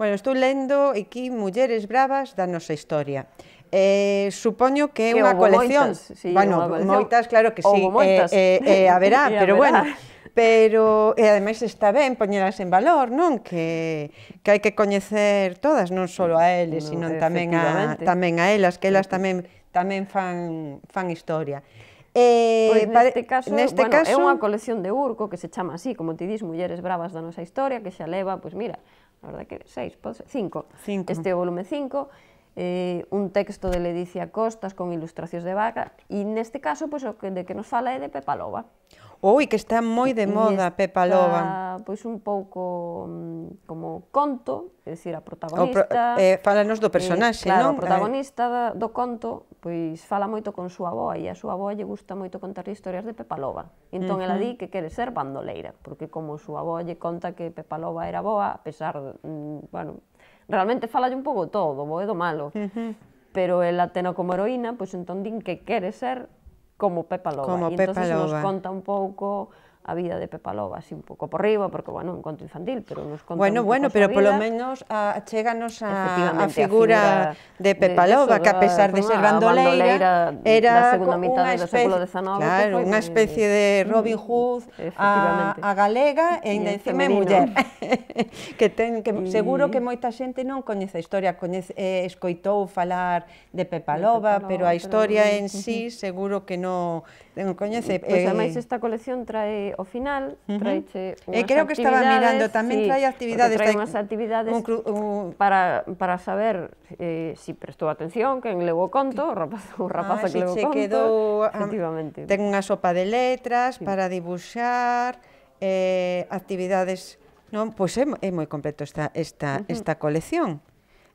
Bueno, estou lendo aquí Mulleres Bravas da nosa historia. Eh, supoño que é unha colección. Moitas, sí, bueno, moitas, claro que sí. Moitas. Eh, eh, eh, haberá, pero bueno, pero e ademais está ben poñelas en valor, non? Que que hai que coñecer todas, non só a eles, no, sino tamén a tamén a elas, que elas tamén tamén fan fan historia. Eh, pois neste caso, neste bueno, caso... é unha colección de Urco que se chama así, como ti dis, Mulleres Bravas da nosa historia, que xa leva, pois mira, a verdad que seis, pode ser, cinco. cinco. Este é o volume 5, eh, un texto de Ledicia Costas con ilustracións de Vaca, e neste caso, pois, o que, de que nos fala é de Pepa Loba. Ui, que está moi de moda está, Pepa Loban. Pois un pouco mm, como conto, é dicir, a protagonista... pro, eh, fálanos do eh, personaxe, eh, claro, non? a protagonista da, do conto pois fala moito con súa avó e a súa avó lle gusta moito contar historias de Pepa Loba. Entón, uh -huh. ela di que quere ser bandoleira, porque como súa avó lle conta que Pepa Loba era boa, a pesar, mm, bueno, realmente fala un pouco todo, do e do malo. Uh -huh. Pero ela tena como heroína, pois entón din que quere ser como Pepa Loba. y entonces nos cuenta un poco a vida de Pepa Loba así un pouco por riba, porque, bueno, un conto infantil, pero nos conta Bueno, bueno, pero polo menos a, ah, cheganos a, a figura, de Pepa Loba, de, que a pesar de, de ser bandoleira, bandoleira era da segunda mitad do século XIX, claro, unha especie de Robin Hood a, a galega e ainda encima é muller, que ten que seguro que moita xente non coñece a historia, coñece, eh, escoitou falar de Pepa Loba, pero a historia en sí seguro que non non coñece. Pois, pues, eh, ademais, esta colección trae ao final uh -huh. traiche E creo que estaba mirando, tamén sí, trae actividades. Trae unhas actividades un, un... Para, para saber eh, si prestou atención, quen levou conto, o rapaz, o rapaz ah, que si levou conto. Quedou, ah, efectivamente. Ten unha sopa de letras sí. para dibuxar, eh, actividades... Non, pois é, é moi completo esta, esta, uh -huh. esta colección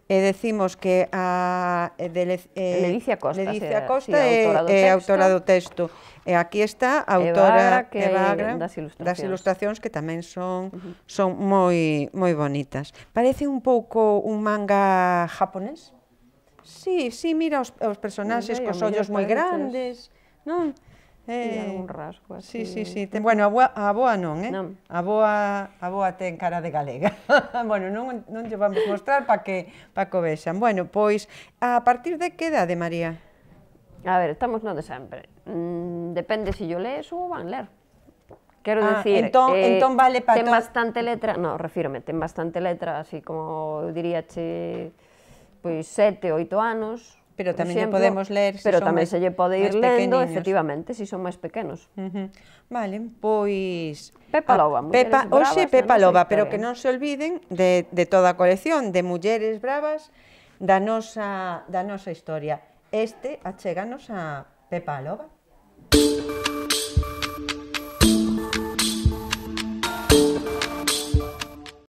e decimos que a eh, de, eh, Ledicia Costa, Ledicia Costa é, é, autora do texto. E aquí está a autora Eva, que Eva Agra, das, ilustracións. das ilustracións que tamén son uh -huh. son moi moi bonitas. Parece un pouco un manga japonés. Sí, sí, mira os, os personaxes cos ollos moi grandes, non? Eh, algún rasgo así. Sí, sí, sí. Ten, bueno, a boa, a boa non, eh? Non. A boa, a boa ten cara de galega. bueno, non, non lle vamos mostrar para que, pa que vexan. Bueno, pois, a partir de que edade, María? A ver, estamos no de sempre. Mm, depende se si yo lees ou van ler. Quero ah, decir, entón, eh, entón vale para ten bastante letra, no, refírome, ten bastante letra, así como diríache, pois sete, oito anos, Pero tamén ejemplo, podemos ler se Pero son tamén se lle pode ir lendo, efectivamente, se si son máis pequenos. Uh -huh. Vale, pois... Pepa Loba, Pepa, bravas, Oxe Pepa Loba, pero que non se olviden de, de toda a colección de mulleres bravas da nosa, da nosa historia. Este achéganos a Pepa Loba. Música